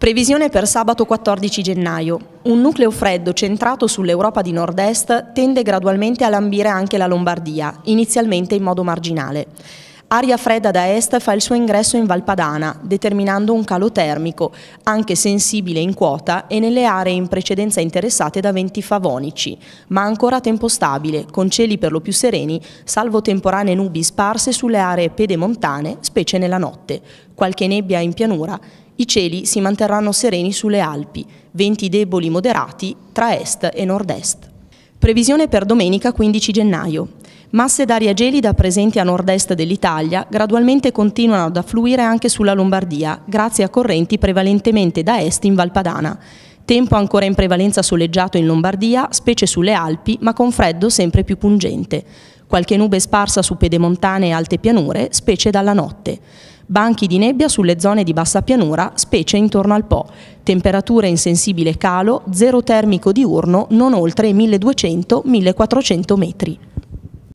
Previsione per sabato 14 gennaio. Un nucleo freddo centrato sull'Europa di nord-est tende gradualmente a lambire anche la Lombardia, inizialmente in modo marginale. Aria fredda da est fa il suo ingresso in Valpadana, determinando un calo termico, anche sensibile in quota e nelle aree in precedenza interessate da venti favonici, ma ancora a tempo stabile, con cieli per lo più sereni, salvo temporanee nubi sparse sulle aree pedemontane, specie nella notte. Qualche nebbia in pianura i cieli si manterranno sereni sulle Alpi, venti deboli moderati tra est e nord-est. Previsione per domenica 15 gennaio. Masse d'aria gelida presenti a nord-est dell'Italia gradualmente continuano ad affluire anche sulla Lombardia, grazie a correnti prevalentemente da est in Valpadana. Tempo ancora in prevalenza soleggiato in Lombardia, specie sulle Alpi, ma con freddo sempre più pungente. Qualche nube sparsa su pedemontane e alte pianure, specie dalla notte. Banchi di nebbia sulle zone di bassa pianura, specie intorno al Po. Temperature in sensibile calo, zero termico diurno non oltre 1200-1400 metri.